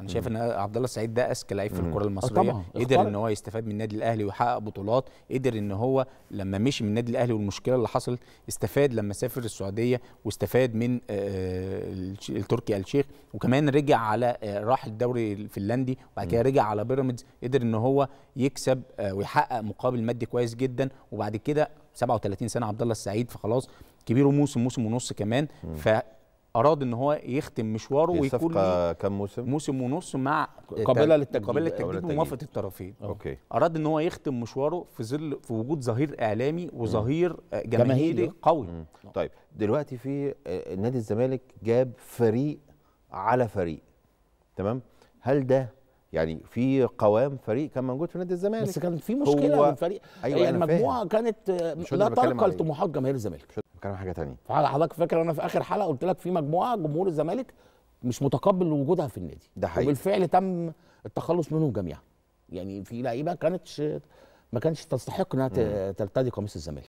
انا شايف ان عبد الله السعيد ده اذكى لعيب في الكره آه، المصريه طبعا. قدر ان هو يستفاد من النادي الاهلي ويحقق بطولات قدر ان هو لما مشي من النادي الاهلي والمشكله اللي حصلت استفاد لما سافر السعوديه واستفاد من آه، آه، التركي الشيخ وكمان رجع على راح الدوري الفنلندي وبعد كده رجع على بيراميدز قدر ان هو يكسب ويحقق مقابل مادي كويس جدا وبعد كده 37 سنه عبد الله السعيد فخلاص كبير موسم موسم ونص كمان ف اراد ان هو يختم مشواره ويكون صفقه كام موسم موسم ونص مع قابله للتجديد قابله للتجديد وموافقه الطرفين اوكي اراد ان هو يختم مشواره في ظل في وجود ظهير اعلامي وظهير آه، جماهيري قوي مم. طيب دلوقتي في آه، نادي الزمالك جاب فريق على فريق تمام هل ده يعني في قوام فريق كان موجود في نادي الزمالك بس كان في مشكله من فريق أيوة يعني المجموعه كانت لا ترقى لطموحات جماهير الزمالك بتكلم حاجه ثانيه حضرتك فاكر انا في اخر حلقه قلت لك في مجموعه جمهور الزمالك مش متقبل وجودها في النادي ده حقيقي وبالفعل تم التخلص منهم جميعا يعني في لعيبه كانتش ما كانتش تستحق انها ترتدي قميص الزمالك